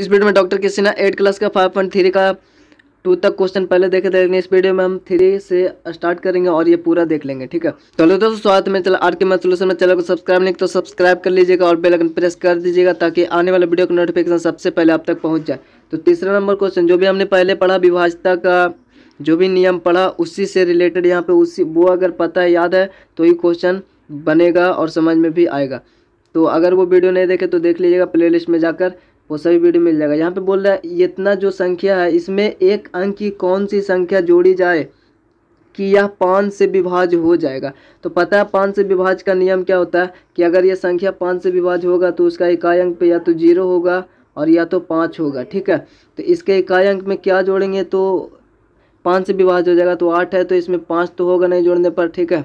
इस वीडियो में डॉक्टर के सिन्हा एट क्लास का फाइव पॉइंट थ्री का टू तक क्वेश्चन पहले देखे थे इस वीडियो में हम थ्री से स्टार्ट करेंगे और ये पूरा देख लेंगे ठीक है चलो तो दोस्तों स्वागत में चलो आर के मैं सोल्यूशन में चैनल को सब्सक्राइब नहीं तो सब्सक्राइब कर लीजिएगा और बेल प्रेस कर दीजिएगा ताकि आने वाले वीडियो का नोटिफिकेशन सबसे पहले आप तक पहुँच जाए तो तीसरा नंबर क्वेश्चन जो भी हमने पहले पढ़ा विभाजता का जो भी नियम पढ़ा उसी से रिलेटेड यहाँ पे उसी वो अगर पता है याद है तो ये क्वेश्चन बनेगा और समझ में भी आएगा तो अगर वो वीडियो नहीं देखे तो देख लीजिएगा प्लेलिस्ट में जाकर वो सभी वीडियो मिल जाएगा यहाँ पे बोल रहा है इतना जो संख्या है इसमें एक अंक की कौन सी संख्या जोड़ी जाए कि यह पाँच से विभाज हो जाएगा तो पता है पाँच से विभाज का नियम क्या होता है कि अगर यह संख्या पाँच से विभाज होगा तो उसका इकाई अंक पे या तो जीरो होगा और या तो पाँच होगा ठीक है तो इसके इकाई अंक में क्या जोड़ेंगे तो पाँच से विभाज हो जाएगा तो आठ है तो इसमें पाँच तो होगा नहीं जोड़ने पर ठीक है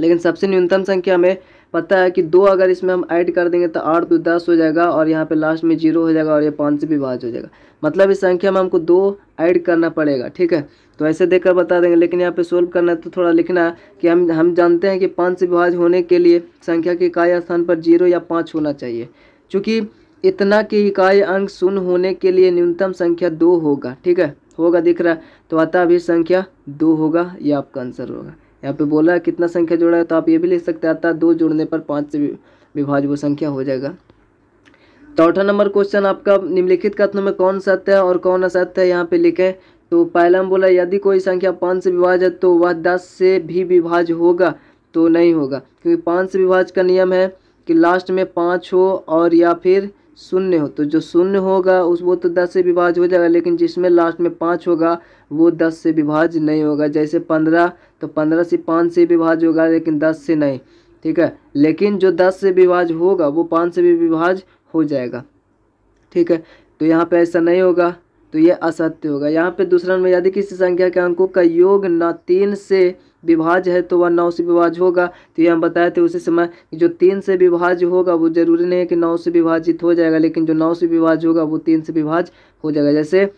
लेकिन सबसे न्यूनतम संख्या में पता है कि दो अगर इसमें हम ऐड कर देंगे तो आठ दो दस हो जाएगा और यहाँ पे लास्ट में जीरो हो जाएगा और ये पाँच से बाज हो जाएगा मतलब इस संख्या में हमको दो ऐड करना पड़ेगा ठीक है तो ऐसे देखकर बता देंगे लेकिन यहाँ पे सोल्व करना है तो थोड़ा लिखना है कि हम हम जानते हैं कि पाँच से विभाज होने के लिए संख्या के इकाई स्थान पर जीरो या पाँच होना चाहिए चूँकि इतना के इकाई अंक शून्य होने के लिए न्यूनतम संख्या दो होगा ठीक है होगा दिख रहा है तो आता भी संख्या दो होगा यह आपका आंसर होगा यहाँ पे बोला है कितना संख्या जोड़ा है तो आप ये भी लिख सकते हैं है दो जोड़ने पर पाँच से विभाज वो संख्या हो जाएगा चौथा नंबर क्वेश्चन आपका निम्नलिखित कथनों में कौन सत्य है और कौन असत्य है यहाँ पे लिखें तो पहला में बोला यदि कोई संख्या पाँच से विभाज है तो वह दस से भी विभाज होगा तो नहीं होगा क्योंकि पाँच से विभाज का नियम है कि लास्ट में पाँच हो और या फिर शून्य हो तो जो शून्य होगा उस वो तो दस से विभाज हो जाएगा लेकिन जिसमें लास्ट में पाँच होगा वो दस से विभाज नहीं होगा जैसे पंद्रह तो पंद्रह से पाँच से विभाज होगा लेकिन दस से नहीं ठीक है लेकिन जो दस से विभाज होगा वो पाँच से भी विभाज हो जाएगा ठीक है तो यहाँ पर ऐसा नहीं होगा तो ये असत्य होगा यहाँ पर दूसरा यदि किसी संख्या के अंकों का योग न तीन से विभाज है तो वह नौ से विभाज होगा तो ये हम बताए थे उसी समय जो तीन से विभाज होगा वो जरूरी नहीं है कि नौ से विभाजित हो जाएगा लेकिन जो नौ से विभाज होगा वो तीन से विभाज हो जाएगा जैसे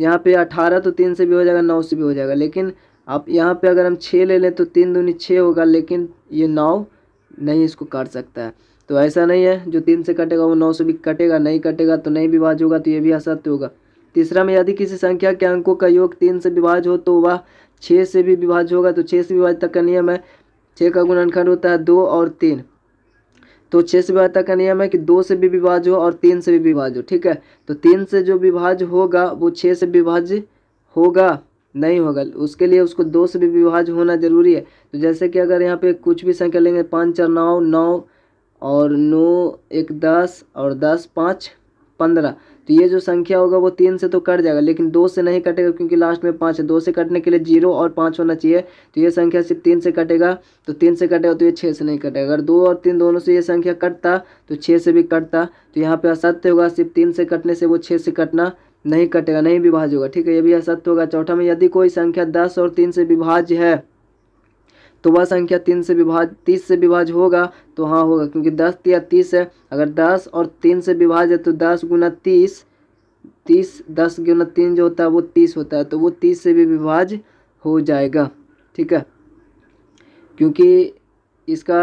यहाँ पे अठारह तो तीन से भी हो जाएगा नौ से भी हो जाएगा लेकिन आप यहाँ पे अगर हम छः ले लें तो तीन दूनी छः होगा लेकिन ये नौ नहीं इसको काट सकता है तो ऐसा नहीं है जो तीन से कटेगा वो नौ से भी कटेगा नहीं कटेगा तो नहीं विभाज होगा तो ये भी असत्य होगा तीसरा में यदि किसी संख्या के अंकों का योग तीन से विभाज हो तो वह छः से भी विभाज होगा तो छः से विभाज तक का नियम है छः का गुणनखंड होता है दो और तीन तो छः से विभाज तक का नियम है कि दो से भी विभाज हो और तीन से भी विभाज हो ठीक है तो तीन से जो विभाज होगा वो छः से विभाज होगा नहीं होगा उसके लिए उसको दो से भी विभाज होना जरूरी है तो जैसे कि अगर यहाँ पे कुछ भी संख्या लेंगे पाँच चार नौ नौ और नौ एक दस और दस पाँच पंद्रह तो ये जो संख्या होगा वो तीन से तो कट जाएगा लेकिन दो से नहीं कटेगा क्योंकि लास्ट में पाँच है दो से कटने के लिए जीरो और पाँच होना चाहिए तो ये संख्या सिर्फ तीन से कटेगा तो तीन से कटेगा तो ये छः से नहीं कटेगा अगर दो और तीन दोनों से ये संख्या कटता तो छः से भी कटता तो यहाँ पर असत्य होगा सिर्फ तीन से कटने से वो छः से कटना नहीं कटेगा नहीं विभाज होगा ठीक है ये भी असत्य होगा चौथा में यदि कोई संख्या दस और तीन से विभाज्य है तो वह संख्या तीन से विभाज तीस से विभाज होगा तो हाँ होगा क्योंकि दस या तीस है अगर दस और तीन से विभाज है तो दस गुना तीस तीस दस गुना तीन जो होता है वो तीस होता है तो वो तीस से भी विभाज हो जाएगा ठीक है क्योंकि इसका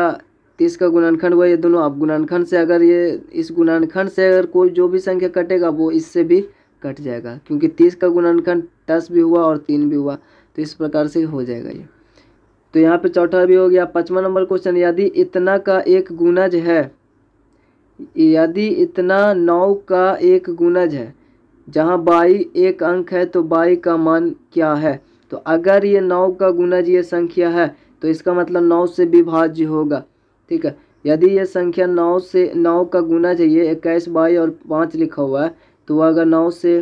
तीस का गुणानखंड हुआ ये दोनों अब गुणनखंड से अगर ये इस गुणनखंड से अगर कोई जो भी संख्या कटेगा वो इससे भी कट जाएगा क्योंकि तीस का गुणानखंड दस भी हुआ और तीन भी हुआ तो इस प्रकार से हो जाएगा ये तो यहाँ पे चौथा भी हो गया पचवा नंबर क्वेश्चन यदि इतना का एक गुनज है यदि इतना नौ का एक गुनज है जहाँ बाई एक अंक है तो बाई का मान क्या है तो अगर ये नौ का गुनज ये संख्या है तो इसका मतलब नौ से विभाज्य होगा ठीक है यदि ये संख्या नौ से नौ का गुनज है ये इक्कीस बाई और पाँच लिखा हुआ है तो वह अगर नौ से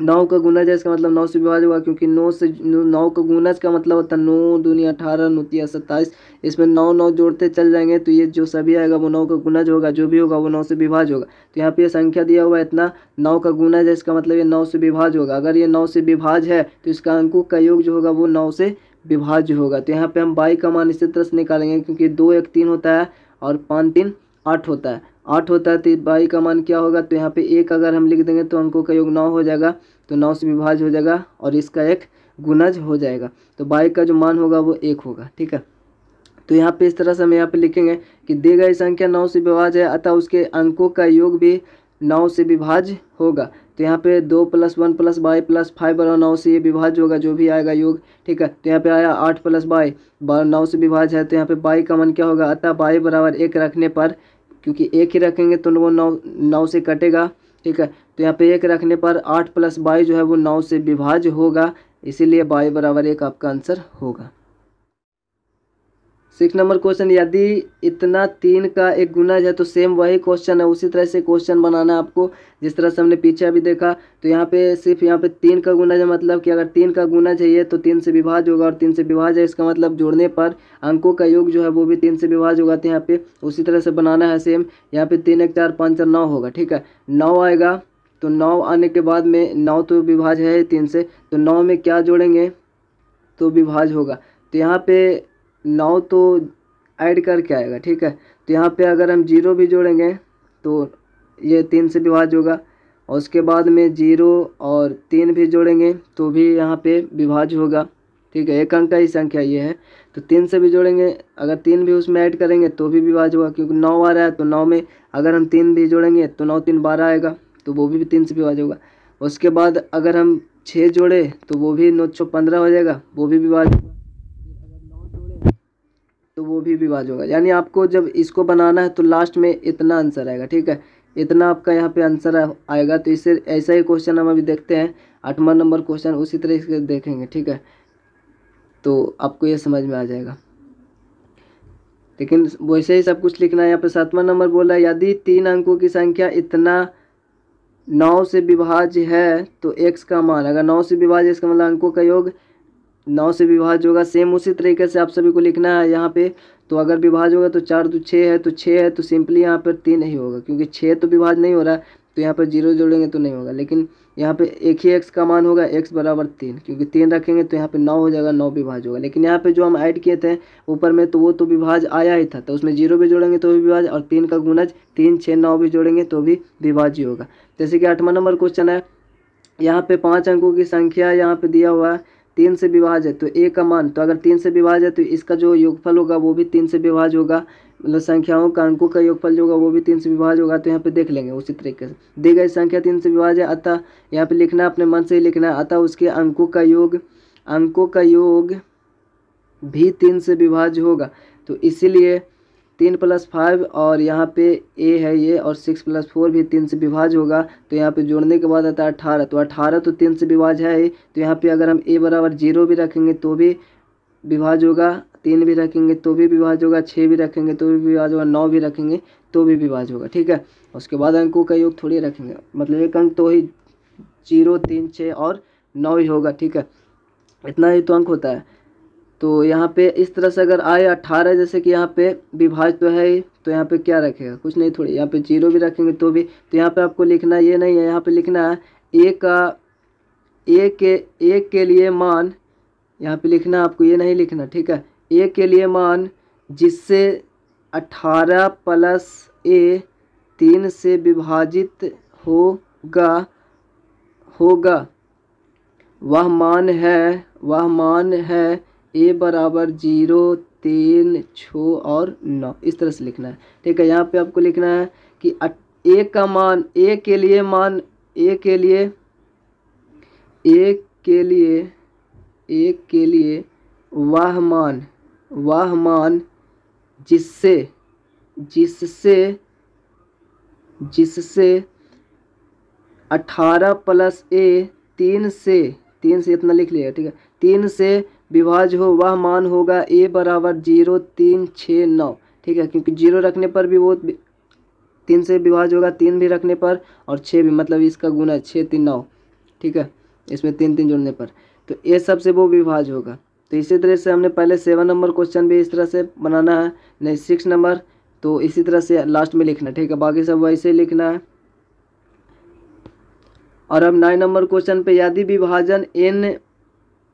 नौ का गुना है इसका मतलब नौ से विभाजित होगा क्योंकि नौ से नौ का गुना का मतलब होता है नौ दुनिया अठारह नौतिया सत्ताईस इसमें नौ नौ जोड़ते चल जाएंगे तो ये जो सभी आएगा वो नौ का गुना होगा जो भी होगा वो नौ से विभाज होगा तो यहाँ पे ये संख्या दिया हुआ है इतना नौ का गुना है इसका मतलब ये नौ से विभाज होगा अगर ये नौ से विभाज है तो इसका अंकों का योग जो होगा वो नौ से विभाज होगा तो यहाँ पे हम बाई का मान इसी तरह से निकालेंगे क्योंकि दो एक तीन होता है और पाँच तीन आठ होता है आठ होता है तो बाई का मान क्या होगा तो यहाँ पे एक अगर हम लिख देंगे तो अंकों का योग नौ हो जाएगा तो नौ से विभाज हो जाएगा और इसका एक गुनज हो जाएगा तो बाई का जो मान होगा वो एक होगा ठीक है तो यहाँ पे इस तरह से हम यहाँ पे लिखेंगे कि दी गई संख्या नौ से विभाज है अतः उसके अंकों का योग भी नौ से विभाज होगा तो यहाँ पे दो plus one plus by plus five बारह नौ से ये विभाज होगा जो भी आएगा योग ठीक है तो यहाँ पे आया आठ प्लस बाई बारह नौ से विभाज है तो यहाँ पे बाई का मन क्या होगा अतः बाई बराबर एक रखने पर क्योंकि एक ही रखेंगे तो वो नौ नौ से कटेगा ठीक है तो यहाँ पे एक रखने पर आठ प्लस बाई जो है वो नौ से विभाज होगा इसीलिए बाई बराबर एक आपका आंसर होगा सिक्स नंबर क्वेश्चन यदि इतना तीन का एक गुना है तो सेम वही क्वेश्चन है उसी तरह से क्वेश्चन बनाना है आपको जिस तरह से हमने पीछे अभी देखा तो यहाँ पे सिर्फ यहाँ पे तीन का गुना है मतलब कि अगर तीन का गुना चाहिए तो तीन से विभाज होगा और तीन से विभाज है इसका मतलब जोड़ने पर अंकों का योग जो है वो भी तीन से विभाज होगा तो यहाँ पर उसी तरह से बनाना है सेम यहाँ पर तीन एक चार पाँच चार नौ होगा ठीक है नौ आएगा तो नौ आने के बाद में नौ तो विभाज है तीन से तो नौ में क्या जोड़ेंगे तो विभाज होगा तो यहाँ पे नौ तो ऐड करके आएगा ठीक है तो यहाँ पे अगर हम जीरो भी जोड़ेंगे तो ये तीन से विभाज्य होगा और उसके बाद में जीरो और तीन भी जोड़ेंगे तो भी यहाँ पे विभाज्य होगा ठीक है एक अंक का ही संख्या ये है तो तीन से भी जोड़ेंगे अगर तीन भी उसमें ऐड करेंगे तो भी विभाज्य होगा क्योंकि नौ आ रहा है तो नौ में अगर हम तीन भी जोड़ेंगे तो नौ तीन बारह आएगा तो वो भी तीन से विभाज्य होगा उसके बाद अगर हम छः जोड़े तो वो भी नौ छः पंद्रह हो जाएगा वो भी विभाज्य भी विभाज होगा यानी आपको जब इसको बनाना है तो लास्ट में इतना आंसर आएगा ठीक है इतना आपका यहाँ पे आंसर आएगा तो इसे ऐसा ही क्वेश्चन हम अभी देखते हैं आठवां नंबर क्वेश्चन उसी तरह से देखेंगे ठीक है तो आपको ये समझ में आ जाएगा लेकिन वैसे ही सब कुछ लिखना है यहाँ पर सातवां नंबर बोला यदि तीन अंकों की संख्या इतना नौ से विभाज्य है तो एक्स का मान अगर नौ से विभाज्य इसका मतलब अंकों का योग नौ से विभाज होगा सेम उसी तरीके से आप सभी को लिखना है यहाँ पे तो अगर विभाज होगा तो चार दो छः है तो छः है तो सिंपली यहाँ पर तीन ही होगा क्योंकि छः तो विभाज नहीं हो रहा तो यहाँ पर जीरो जोड़ेंगे तो नहीं होगा लेकिन यहाँ पे एक ही एक्स का मान होगा एक्स बराबर तीन क्योंकि तीन रखेंगे तो यहाँ पे नौ हो जाएगा नौ विभाज होगा लेकिन यहाँ पे जो हम ऐड किए थे ऊपर में तो वो तो विभाज आया ही था तो उसमें जीरो भी जोड़ेंगे तो भी विभाज और तीन का गुणज तीन छः नौ भी जोड़ेंगे तो भी विभाज होगा जैसे कि आठवां नंबर क्वेश्चन है यहाँ पे पाँच अंकों की संख्या यहाँ पे दिया हुआ है तीन से विभाज है तो ए का मान तो अगर तीन से विभाज है तो इसका जो योगफल होगा वो भी तीन से विभाज होगा मतलब संख्याओं का अंकों का योगफल जो होगा वो भी तीन से विभाज होगा तो यहाँ पे देख लेंगे उसी तरीके से दी गई संख्या तीन से विभाज है अतः यहाँ पे लिखना अपने मन से ही लिखना है अतः उसके अंकों का योग अंकों का योग भी तीन से विभाज होगा तो इसीलिए तीन प्लस फाइव और यहाँ पे ए है ये और सिक्स प्लस फोर भी तीन से विभाज होगा तो यहाँ पे जोड़ने के बाद आता है अठारह तो अठारह तो तीन से विभाज है ही तो यहाँ पे अगर हम ए बराबर जीरो भी रखेंगे तो भी विभाज होगा तीन भी रखेंगे तो भी विभाज होगा छः भी रखेंगे तो भी विभाज होगा नौ भी रखेंगे तो भी विभाज होगा ठीक है उसके बाद अंकों का योग थोड़ी रखेंगे मतलब एक अंक तो ही जीरो तीन छः और नौ ही होगा ठीक है इतना ही तो अंक होता है तो यहाँ पे इस तरह से अगर आए अट्ठारह जैसे कि यहाँ पे विभाज तो है तो यहाँ पे क्या रखेगा कुछ नहीं थोड़ी यहाँ पे जीरो भी रखेंगे तो भी तो यहाँ पे आपको लिखना ये नहीं है यहाँ पे लिखना है ए का ए के ए के लिए मान यहाँ पे लिखना आपको ये नहीं लिखना ठीक है ए के लिए मान जिससे अट्ठारह प्लस ए तीन से विभाजित होगा होगा वह मान है वह मान है ए बराबर जीरो तीन छः और नौ इस तरह से लिखना है ठीक है यहाँ पे आपको लिखना है कि ए का मान ए के लिए मान ए के लिए ए के लिए ए के लिए वह मान वह मान जिससे जिससे जिससे अठारह प्लस ए तीन से तीन से इतना लिख लिया ठीक है तीन से विभाज हो वह मान होगा ए बराबर जीरो तीन छः नौ ठीक है क्योंकि जीरो रखने पर भी वो तीन से विभाज होगा तीन भी रखने पर और छः भी मतलब इसका गुना छः तीन नौ ठीक है इसमें तीन तीन जोड़ने पर तो ये सब से वो विभाज होगा तो इसी तरह से हमने पहले सेवन नंबर क्वेश्चन भी इस तरह से बनाना है नहीं सिक्स नंबर तो इसी तरह से लास्ट में लिखना ठीक है बाकी सब वैसे लिखना है और अब नाइन नंबर क्वेश्चन पे यदि विभाजन एन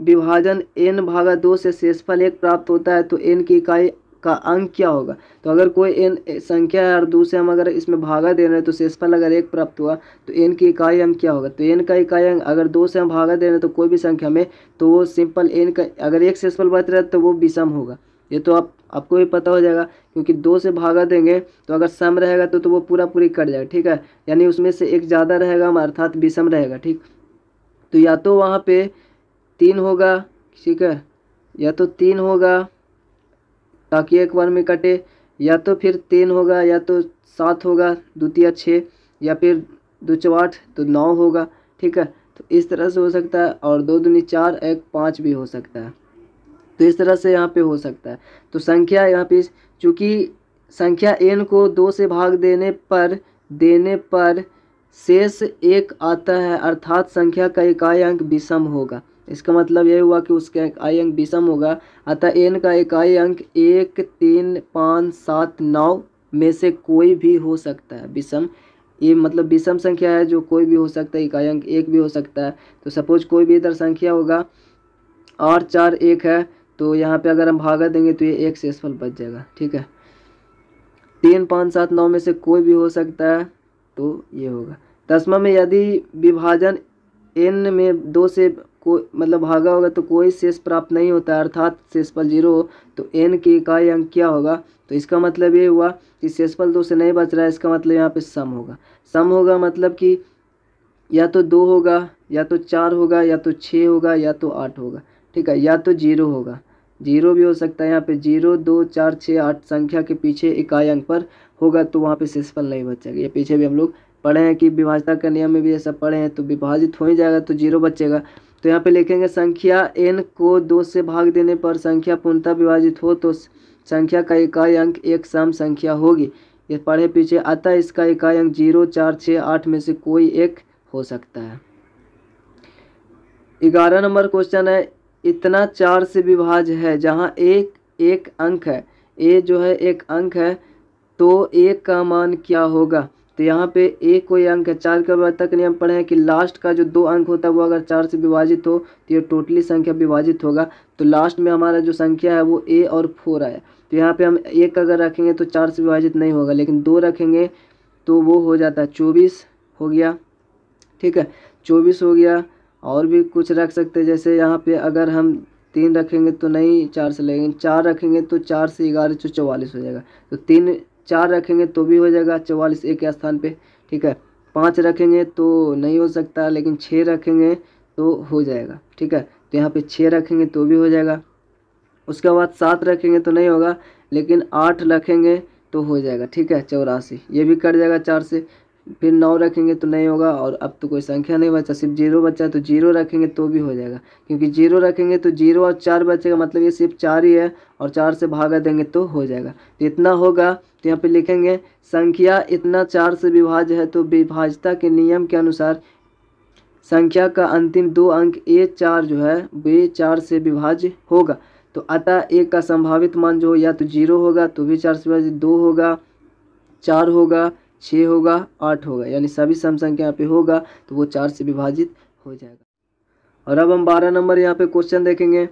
विभाजन एन भागा दो से शेषफल एक प्राप्त होता है तो एन की इकाई का अंक क्या होगा तो अगर कोई एन संख्या है और दो से हम अगर इसमें भागा दे रहे हैं तो शेषफल अगर एक प्राप्त हुआ तो एन की इकाई अंक क्या होगा तो एन का इकाई अंक अगर दो से हम भागा दे रहे हैं तो कोई भी संख्या में तो वो सिंपल एन का अगर एक शेषफल बच रहा है तो वो विषम होगा ये तो आप आपको भी पता हो जाएगा क्योंकि दो से भागा देंगे तो अगर सम रहेगा तो तो वो पूरा पूरी कट जाएगा ठीक है यानी उसमें से एक ज़्यादा रहेगा हम अर्थात विषम रहेगा ठीक तो या तो वहाँ पे तीन होगा ठीक है या तो तीन होगा ताकि एक बार में कटे या तो फिर तीन होगा या तो सात होगा द्वितीय छः या फिर दो चौआठ तो नौ होगा ठीक है तो इस तरह से हो सकता है और दो दूनी चार एक पाँच भी हो सकता है तो इस तरह से यहाँ पे हो सकता है तो संख्या यहाँ पे चूँकि संख्या एन को दो से भाग देने पर देने पर शेष एक आता है अर्थात संख्या का इकाई अंक विषम होगा इसका मतलब यह हुआ कि उसके आई अंक विषम होगा अतः एन का आई अंक एक तीन पाँच सात नौ में से कोई भी हो सकता है विषम ये मतलब विषम संख्या है जो कोई भी हो सकता है इकाई अंक एक भी हो सकता है तो सपोज कोई भी इधर संख्या होगा आठ चार एक है तो यहाँ पे अगर हम भागा देंगे तो ये एक से सफल बच जाएगा ठीक है तीन पाँच सात नौ में से कोई भी हो सकता है तो ये होगा दसवा में यदि विभाजन एन में दो से कोई मतलब भागा होगा तो कोई शेष प्राप्त नहीं होता है अर्थात शेषफल जीरो हो तो एन के इकाई अंक क्या होगा तो इसका मतलब ये हुआ कि शेषफल दो से नहीं बच रहा है इसका मतलब यहाँ पे सम होगा सम होगा मतलब कि या तो दो होगा या तो चार होगा या तो छः होगा या तो आठ होगा ठीक है या तो जीरो होगा जीरो भी हो सकता है यहाँ पे जीरो दो चार छः आठ संख्या के पीछे इकाई अंक पर होगा तो वहाँ पे शेषफल नहीं बचेगा ये पीछे भी हम लोग पढ़े हैं कि विभाजता का नियम में भी ऐसा पढ़े हैं तो विभाजित हो ही जाएगा तो जीरो बचेगा तो यहाँ पे लिखेंगे संख्या एन को दो से भाग देने पर संख्या पूर्णतः विभाजित हो तो संख्या का इकाई अंक एक सम संख्या होगी ये पढ़े पीछे अतः इसका इकाई अंक जीरो चार छः आठ में से कोई एक हो सकता है ग्यारह नंबर क्वेश्चन है इतना चार से विभाज है जहाँ एक एक अंक है ए जो है एक अंक है तो एक का मान क्या होगा तो यहाँ पे एक कोई अंक है चार बाद तक नहीं हम पढ़े हैं कि लास्ट का जो दो अंक होता है वो अगर चार से विभाजित हो तो ये टोटली संख्या विभाजित होगा तो लास्ट में हमारा जो संख्या है वो ए और फोर आया तो यहाँ पे हम एक अगर रखेंगे तो चार से विभाजित नहीं होगा लेकिन दो रखेंगे तो वो हो जाता है चौबीस हो गया ठीक है चौबीस हो गया और भी कुछ रख सकते जैसे यहाँ पर अगर हम तीन रखेंगे तो नहीं चार से लेकिन चार रखेंगे तो चार से ग्यारह सौ तो चौवालीस हो जाएगा तो तीन चार रखेंगे तो भी हो जाएगा चौवालीस ए के स्थान पे ठीक है पाँच रखेंगे तो नहीं हो सकता लेकिन छः रखेंगे तो हो जाएगा ठीक है तो यहाँ पे छः रखेंगे तो भी हो जाएगा उसके बाद सात रखेंगे तो नहीं होगा लेकिन आठ रखेंगे तो हो जाएगा ठीक है चौरासी ये भी कट जाएगा चार से फिर नौ रखेंगे तो नहीं होगा और अब तो कोई संख्या नहीं बचा सिर्फ जीरो बचा है तो जीरो रखेंगे तो भी हो जाएगा क्योंकि जीरो रखेंगे तो जीरो और चार बचेगा मतलब ये सिर्फ चार ही है और चार से भागा देंगे तो हो जाएगा तो इतना होगा तो यहाँ पे लिखेंगे संख्या इतना चार से विभाज्य है तो विभाजता के नियम के अनुसार संख्या का अंतिम दो अंक ए चार जो है वे चार से विभाज्य होगा तो अतः एक का संभावित मान जो या तो जीरो होगा तो भी चार से विभाज्य दो होगा चार होगा छः होगा आठ होगा यानी सभी सम संख्या यहाँ पे होगा तो वो चार से विभाजित हो जाएगा और अब हम बारह नंबर यहाँ पे क्वेश्चन देखेंगे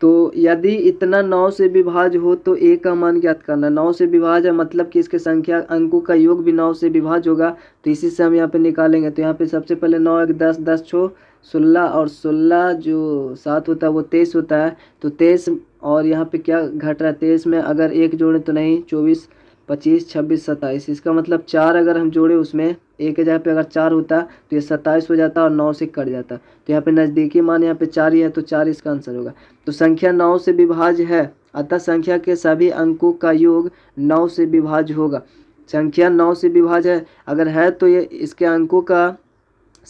तो यदि इतना नौ से विभाज हो तो एक का मान ज्ञात करना नौ से विभाज है मतलब कि इसके संख्या अंकों का योग भी नौ से विभाज होगा तो इसी से हम यहाँ पे निकालेंगे तो यहाँ पे सबसे पहले नौ एक दस दस छो सोलह और सोलह जो सात होता है वो तेईस होता है तो तेईस और यहाँ पे क्या घट रहा है तेईस में अगर एक जोड़ें तो नहीं चौबीस पच्चीस छब्बीस सत्ताईस इसका मतलब चार अगर हम जोड़े उसमें एक जगह पे अगर चार होता तो ये सत्ताईस हो जाता और नौ से कट जाता तो यहाँ पे नज़दीकी मान यहाँ पे चार ही है तो चार इसका आंसर होगा तो संख्या नौ से विभाज है अतः संख्या के सभी अंकों का योग नौ से विभाज होगा संख्या नौ से विभाज है अगर है तो ये इसके अंकों का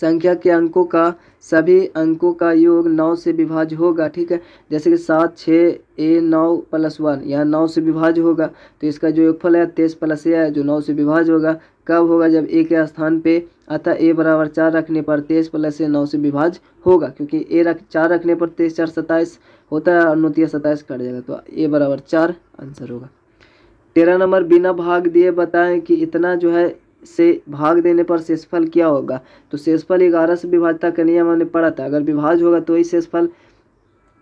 संख्या के अंकों का सभी अंकों का योग नौ से विभाज होगा ठीक है जैसे कि सात छः ए नौ प्लस वन यहाँ नौ से विभाज होगा तो इसका जो योगफल है तेईस प्लस ए है जो नौ से विभाज होगा कब होगा जब ए के स्थान पे अतः ए बराबर चार रखने पर तेईस प्लस ए नौ से विभाज होगा क्योंकि ए रख चार रखने पर तेईस चार सत्ताईस होता है और नोतिया सत्ताईस कट जाएगा तो ए बराबर चार आंसर होगा तेरह नंबर बिना भाग दिए बताएं कि इतना जो है से भाग देने पर शेषफल क्या होगा तो शेषफल ग्यारह से विभाजता का नियम हमने पढ़ा था अगर विभाज होगा तो ही शेषफल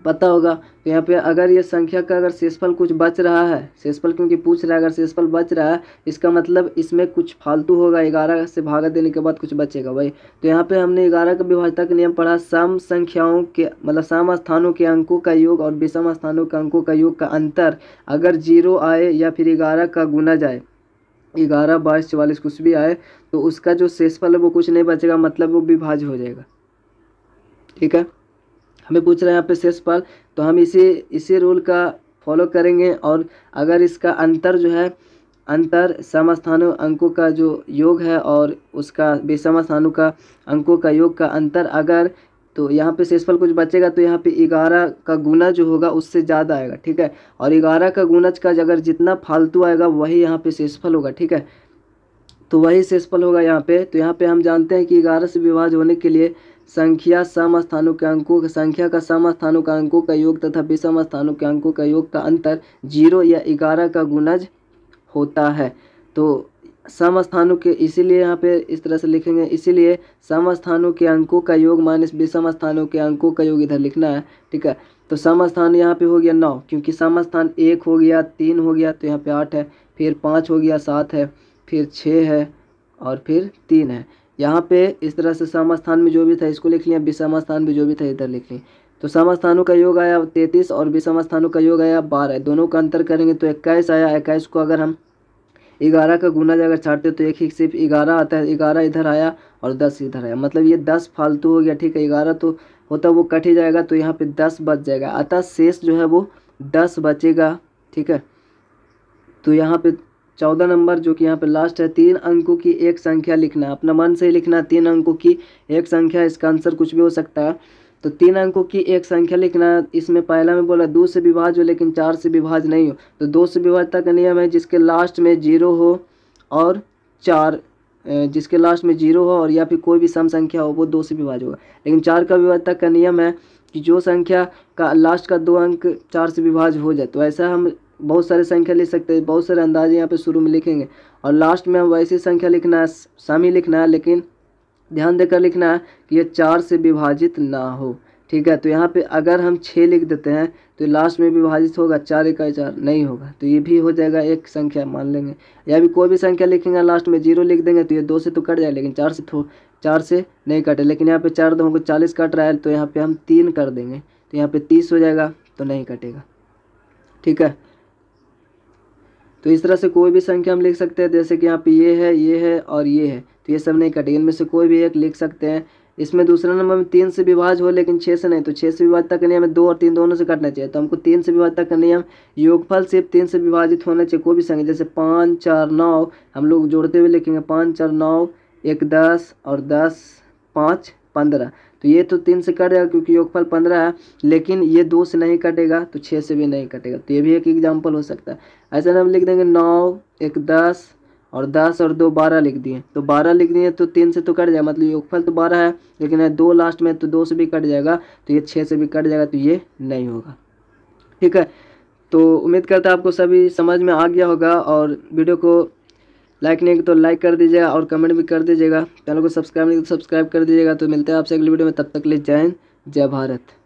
पता होगा तो यहाँ पे अगर ये संख्या का अगर शेषफल कुछ बच रहा है शेषफल क्योंकि पूछ रहा है अगर शेषफल बच रहा है इसका मतलब इसमें कुछ फालतू होगा ग्यारह से भाग देने के बाद कुछ बचेगा भाई तो यहाँ पे हमने ग्यारह का विभाजता का नियम पढ़ा सम संख्याओं के मतलब सम स्थानों के अंकों का योग और विषम स्थानों के अंकों का योग का अंतर अगर जीरो आए या फिर ग्यारह का गुना जाए ग्यारह बाईस चवालीस कुछ भी आए तो उसका जो शेषफल है वो कुछ नहीं बचेगा मतलब वो विभाज्य हो जाएगा ठीक है हमें पूछ रहे हैं यहाँ पे शेषफल तो हम इसी इसी रूल का फॉलो करेंगे और अगर इसका अंतर जो है अंतर समस्थानु अंकों का जो योग है और उसका बेसमस्थानु का अंकों का योग का अंतर अगर तो यहाँ पे शेषफल कुछ बचेगा तो यहाँ पे ग्यारह का गुना जो होगा उससे ज़्यादा आएगा ठीक है और ग्यारह का गुना का अगर जितना फालतू आएगा वही यहाँ पे शेषफल होगा ठीक है तो वही शेषफल होगा यहाँ पे तो यहाँ पे हम जानते हैं कि ग्यारह से विभाज होने के लिए संख्या सम स्थानों के अंकों संख्या का सम स्थानों के अंकों का योग तथा विषम स्थानों के अंकों का योग का अंतर जीरो या ग्यारह का गुणज होता है तो समस्थानों के इसीलिए यहाँ पे इस तरह से लिखेंगे इसीलिए समस्थानों के अंकों का योग माइनस स्थानों के अंकों का योग इधर लिखना है ठीक है तो समस्थान यहाँ पे हो गया नौ क्योंकि समस्थान एक हो गया तीन हो गया तो यहाँ पे आठ है फिर पाँच हो गया सात है फिर छः है और फिर तीन है यहाँ पे इस तरह से समस्थान में जो भी था इसको लिख लिया विषम स्थान में जो भी था इधर लिख लिया तो समस्थानों का योग आया तैंतीस और विषम स्थानों का योग आया बारह दोनों का अंतर करेंगे तो इक्कीस आया इक्कीस को अगर हम ग्यारह का गुना अगर छाटते हो तो एक ही सिर्फ ग्यारह आता है ग्यारह इधर आया और दस इधर आया मतलब ये दस फालतू हो गया ठीक है ग्यारह तो होता वो कट ही जाएगा तो यहाँ पे दस बच जाएगा अतः शेष जो है वो दस बचेगा ठीक है तो यहाँ पे चौदह नंबर जो कि यहाँ पे लास्ट है तीन अंकों की एक संख्या लिखना अपना मन से ही लिखना तीन अंकों की एक संख्या इसका आंसर कुछ भी हो सकता है तो तीन अंकों की एक संख्या लिखना इसमें पहला में बोला दो से विभाज हो लेकिन चार से विभाज नहीं हो तो दो से विभाजता का नियम है जिसके लास्ट में जीरो हो और चार जिसके लास्ट में जीरो हो और या फिर कोई भी सम संख्या हो वो दो से विभाज होगा लेकिन चार का विभाजता का नियम है कि जो संख्या का लास्ट का दो अंक चार से विभाज हो जाए तो ऐसा हम बहुत सारे संख्या लिख सकते हैं बहुत सारे अंदाजे यहाँ पे शुरू में लिखेंगे और लास्ट में हम वैसी संख्या लिखना है सम ही लिखना है लेकिन ध्यान देकर लिखना है कि ये चार से विभाजित ना हो ठीक है तो यहाँ पे अगर हम छः लिख देते हैं तो लास्ट में विभाजित होगा चार एक चार नहीं होगा तो ये भी हो जाएगा एक संख्या मान लेंगे या भी कोई भी संख्या लिखेंगे लास्ट में जीरो लिख देंगे तो ये दो से तो कट जाएगा लेकिन चार से थो चार से नहीं कटे लेकिन यहाँ पे चार दो हमको चालीस कट रहा है तो यहाँ पर हम तीन कर देंगे तो यहाँ पर तीस हो जाएगा तो नहीं कटेगा ठीक है तो इस तरह से कोई भी संख्या हम लिख सकते हैं जैसे कि यहाँ पर ये है ये है और ये है तो ये सब नहीं कटेगी इनमें से कोई भी एक लिख सकते हैं इसमें दूसरा नंबर में तीन से विभाज हो लेकिन छः से नहीं तो छः से विभाज तक नहीं हमें दो और तीन दोनों से कटना चाहिए तो हमको तीन से विभाज तक का नियम योगफल सिर्फ तीन से विभाजित होना चाहिए कोई भी संख्या जैसे पाँच चार नौ हम लोग जोड़ते हुए लिखेंगे पाँच चार नौ एक दस और दस पाँच पंद्रह तो ये तो तीन से कट जाएगा क्योंकि योगफल पंद्रह है लेकिन ये दो से नहीं कटेगा तो छः से भी नहीं कटेगा तो ये भी एक एग्जाम्पल हो सकता है ऐसा हम लिख देंगे नौ एक दस और दस और दो बारह लिख दिए तो बारह लिख दिए तो तीन से तो कट जाए मतलब योगफल तो बारह है लेकिन है दो लास्ट में तो दो से भी कट जाएगा तो ये छः से भी कट जाएगा तो ये नहीं होगा ठीक है तो उम्मीद करता है आपको सभी समझ में आ गया होगा और वीडियो को लाइक नहीं तो लाइक कर दीजिएगा और कमेंट भी कर दीजिएगा चैनल को सब्सक्राइब नहीं तो सब्सक्राइब कर दीजिएगा तो मिलते हैं आपसे अगले वीडियो में तब तक ले जय हिंद जय भारत